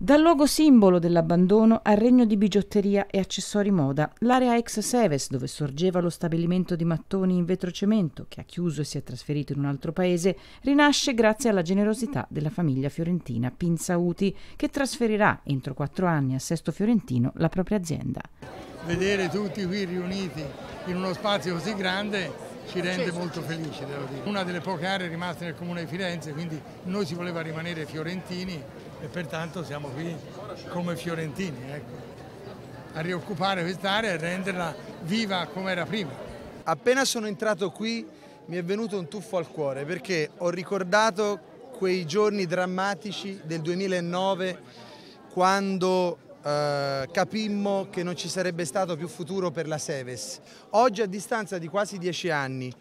Dal luogo simbolo dell'abbandono al regno di bigiotteria e accessori moda, l'area ex Seves, dove sorgeva lo stabilimento di mattoni in vetrocemento, che ha chiuso e si è trasferito in un altro paese, rinasce grazie alla generosità della famiglia fiorentina Pinzauti, che trasferirà entro quattro anni a Sesto Fiorentino la propria azienda. Vedere tutti qui riuniti in uno spazio così grande ci rende molto felici, devo dire. Una delle poche aree rimaste nel comune di Firenze, quindi noi si voleva rimanere fiorentini e pertanto siamo qui come fiorentini ecco, a rioccupare quest'area e renderla viva come era prima. Appena sono entrato qui mi è venuto un tuffo al cuore perché ho ricordato quei giorni drammatici del 2009 quando eh, capimmo che non ci sarebbe stato più futuro per la Seves. Oggi a distanza di quasi dieci anni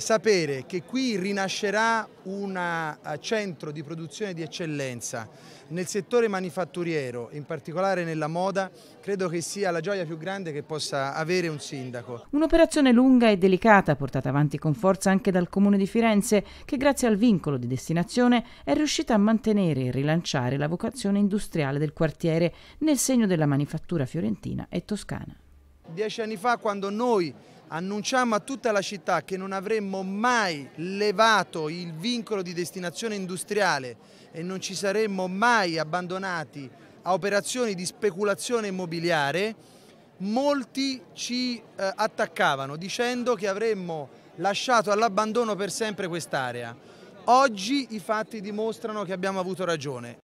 sapere che qui rinascerà un eh, centro di produzione di eccellenza nel settore manifatturiero, in particolare nella moda, credo che sia la gioia più grande che possa avere un sindaco. Un'operazione lunga e delicata portata avanti con forza anche dal Comune di Firenze che grazie al vincolo di destinazione è riuscita a mantenere e rilanciare la vocazione industriale del quartiere nel segno della manifattura fiorentina e toscana. Dieci anni fa quando noi annunciamo a tutta la città che non avremmo mai levato il vincolo di destinazione industriale e non ci saremmo mai abbandonati a operazioni di speculazione immobiliare, molti ci eh, attaccavano dicendo che avremmo lasciato all'abbandono per sempre quest'area. Oggi i fatti dimostrano che abbiamo avuto ragione.